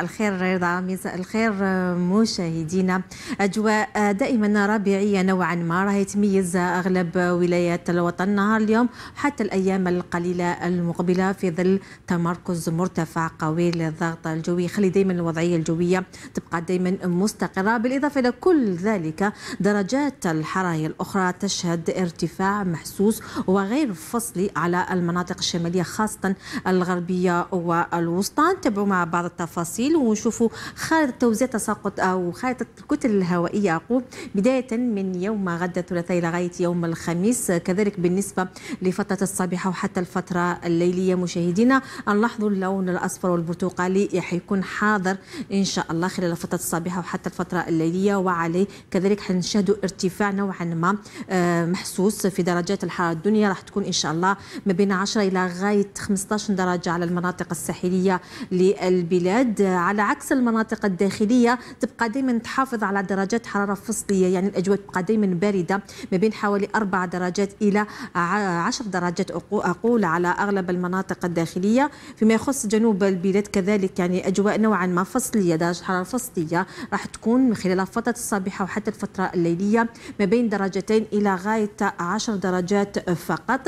الخير رضا مساء الخير مشاهدينا اجواء دائما ربيعيه نوعا ما راهي تميز اغلب ولايات الوطن نهار اليوم حتى الايام القليله المقبله في ظل تمركز مرتفع قوي للضغط الجوي يخلي دائما الوضعيه الجويه تبقى دائما مستقره بالاضافه الى كل ذلك درجات الحراره الاخرى تشهد ارتفاع محسوس وغير فصلي على المناطق الشماليه خاصه الغربيه والوسطى تابعوا مع بعض التفاصيل التفاصيل ونشوفوا خارطة توزيع تساقط أو خارطة الكتل الهوائية أقول بداية من يوم غد الثلاثاء إلى غاية يوم الخميس كذلك بالنسبة لفترة الصباح وحتى الفترة الليلية مشاهدينا نلاحظوا اللون الأصفر والبرتقالي حيكون حاضر إن شاء الله خلال فترة الصباح وحتى الفترة الليلية وعليه كذلك حنشاهدوا ارتفاع نوعا ما آه، محسوس في درجات الحرارة الدنيا راح تكون إن شاء الله ما بين 10 إلى غاية 15 درجة على المناطق الساحلية للبلاد على عكس المناطق الداخليه تبقى دائما تحافظ على درجات حراره فصليه يعني الاجواء تبقى دائما بارده ما بين حوالي 4 درجات الى 10 درجات اقول على اغلب المناطق الداخليه فيما يخص جنوب البلاد كذلك يعني اجواء نوعا ما فصليه درجه حراره فصليه راح تكون خلال فتره الصباح وحتى الفتره الليليه ما بين درجتين الى غايه 10 درجات فقط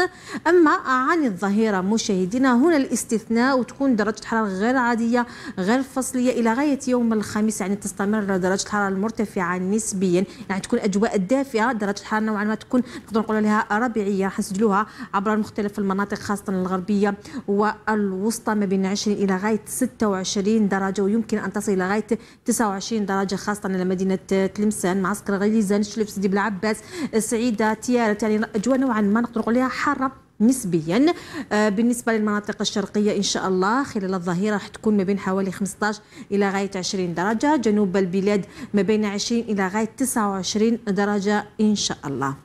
اما عن الظهيره مشاهدينا هنا الاستثناء وتكون درجه حراره غير عاديه غير الفصليه الى غايه يوم الخميس يعني تستمر درجه الحراره المرتفعه نسبيا يعني تكون اجواء دافئه درجه الحراره نوعا ما تكون نقدر نقول لها ربيعيه راح نسجلوها عبر مختلف المناطق خاصه الغربيه والوسطى ما بين 20 الى غايه 26 درجه ويمكن ان تصل الى غايه 29 درجه خاصه على مدينه تلمسان معسكر غليزان شلف سيدي بلعباس سعيده تيارة يعني اجواء نوعا ما نقدر نقول لها حاره نسبيا آه، بالنسبه للمناطق الشرقيه ان شاء الله خلال الظهيره راح تكون ما بين حوالي 15 الى غايه 20 درجه جنوب البلاد ما بين 20 الى غايه 29 درجه ان شاء الله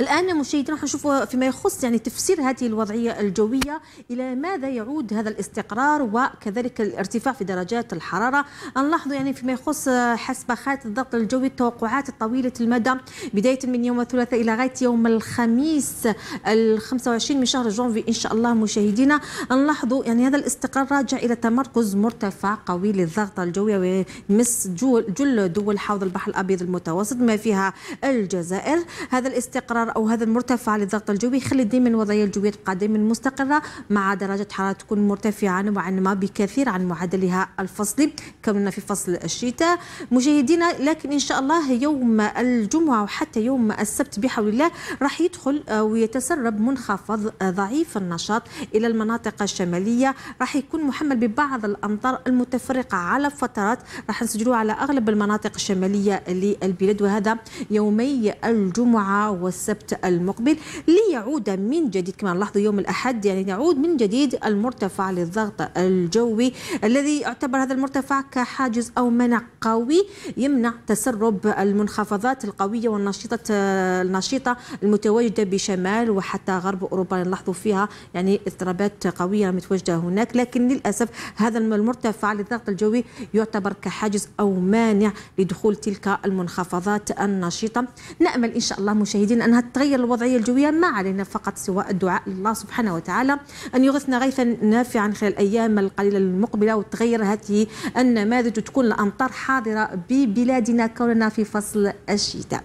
الآن مشاهدينا نشوف فيما يخص يعني تفسير هذه الوضعية الجوية إلى ماذا يعود هذا الاستقرار وكذلك الارتفاع في درجات الحرارة نلاحظ يعني فيما يخص حسب خات الضغط الجوي التوقعات الطويلة المدى بداية من يوم الثلاثاء إلى غاية يوم الخميس ال 25 من شهر جونفي إن شاء الله مشاهدينا نلاحظ يعني هذا الاستقرار راجع إلى تمركز مرتفع قوي للضغط الجوي ويمس جل دول حوض البحر الأبيض المتوسط ما فيها الجزائر هذا الاستقرار الحرارة أو هذا المرتفع للضغط الجوي يخلي دائما الوضعية الجوية تبقى دائما مستقرة مع درجة حرارة تكون مرتفعة نوعا ما بكثير عن معدلها الفصلي كوننا في فصل الشتاء مشاهدينا لكن إن شاء الله يوم الجمعة وحتى يوم السبت بحول الله راح يدخل آه، ويتسرب منخفض آه، ضعيف النشاط إلى المناطق الشمالية راح يكون محمل ببعض الأمطار المتفرقة على فترات راح نسجلوها على أغلب المناطق الشمالية للبلاد وهذا يومي الجمعة والسبت السبت المقبل ليعود من جديد كما نلاحظ يوم الأحد يعني يعود من جديد المرتفع للضغط الجوي الذي يعتبر هذا المرتفع كحاجز أو منع قوي يمنع تسرب المنخفضات القوية والنشيطة النشيطة المتواجدة بشمال وحتى غرب أوروبا نلاحظوا فيها يعني اضطرابات قوية متواجدة هناك لكن للأسف هذا المرتفع للضغط الجوي يعتبر كحاجز أو مانع لدخول تلك المنخفضات النشيطة نأمل إن شاء الله مشاهدينا أنها تتغير الوضعية الجوية ما علينا فقط سوى الدعاء لله سبحانه وتعالى أن يغثنا غيثا نافعا خلال الأيام القليلة المقبلة وتغير هذه النماذج وتكون الأمطار حاضرة ببلادنا كوننا في فصل الشتاء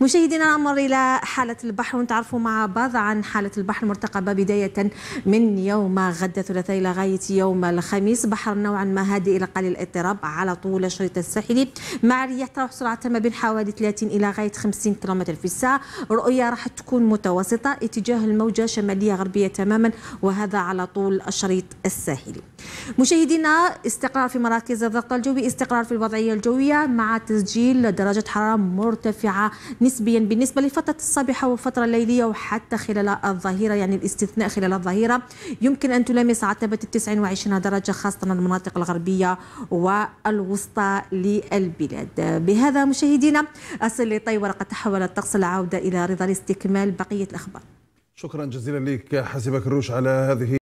مشاهدينا نمر إلى حالة البحر ونتعرفوا مع بعض عن حالة البحر المرتقبة بداية من يوم غد الثلاثاء إلى غاية يوم الخميس بحر نوعا ما هادئ إلى قليل الاضطراب على طول الشريط الساحلي مع رياح تراوح سرعتها ما بين حوالي 30 إلى غاية 50 كم في الساعة رؤية الجوية راح تكون متوسطة اتجاه الموجة شمالية غربية تماما وهذا على طول الشريط الساحلي مشاهدينا استقرار في مراكز الضغط الجوي استقرار في الوضعية الجوية مع تسجيل درجة حرارة مرتفعة نسبيا بالنسبة لفترة الصباح والفترة الليلية وحتى خلال الظهيرة يعني الاستثناء خلال الظهيرة يمكن أن تلامس عتبة ال 29 درجة خاصة المناطق الغربية والوسطى للبلاد بهذا مشاهدينا أصل لطي ورقة تحول الطقس العودة إلى رضا لاستكمال بقية الأخبار شكرا جزيلا لك حسيبك الروش على هذه